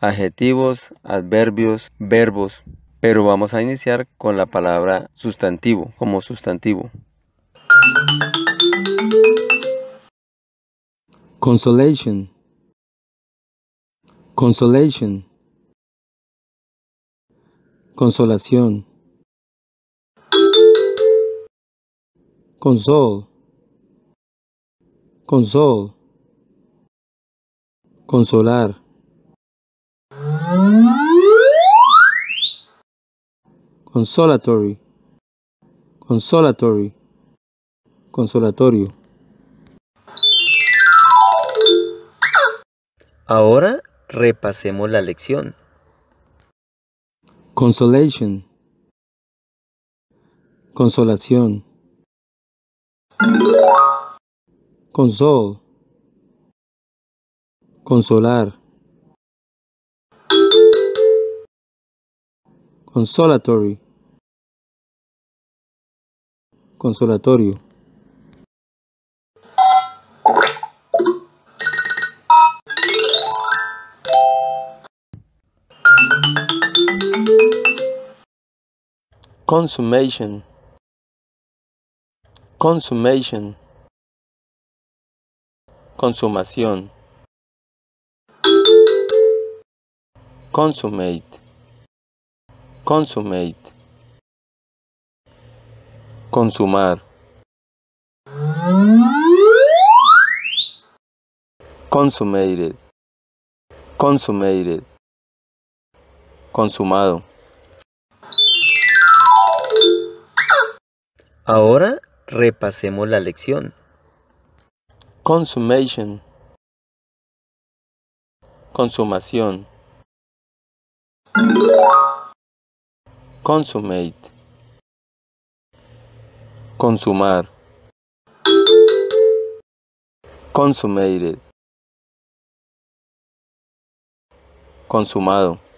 adjetivos, adverbios, verbos, pero vamos a iniciar con la palabra sustantivo, como sustantivo. Consolation. Consolation. Consolación. Consol. Consol. Consolar. consolatory, consolatory, consolatorio. Ahora repasemos la lección. Consolation, consolación. Consol, consolar. Consolatory. Consolatorio. Consumation. Consumation. Consumación. Consumate. Consumate, consumar consummated consummated consumado Ahora repasemos la lección Consumation, consumación Consumate. Consumar. Consumated. Consumado.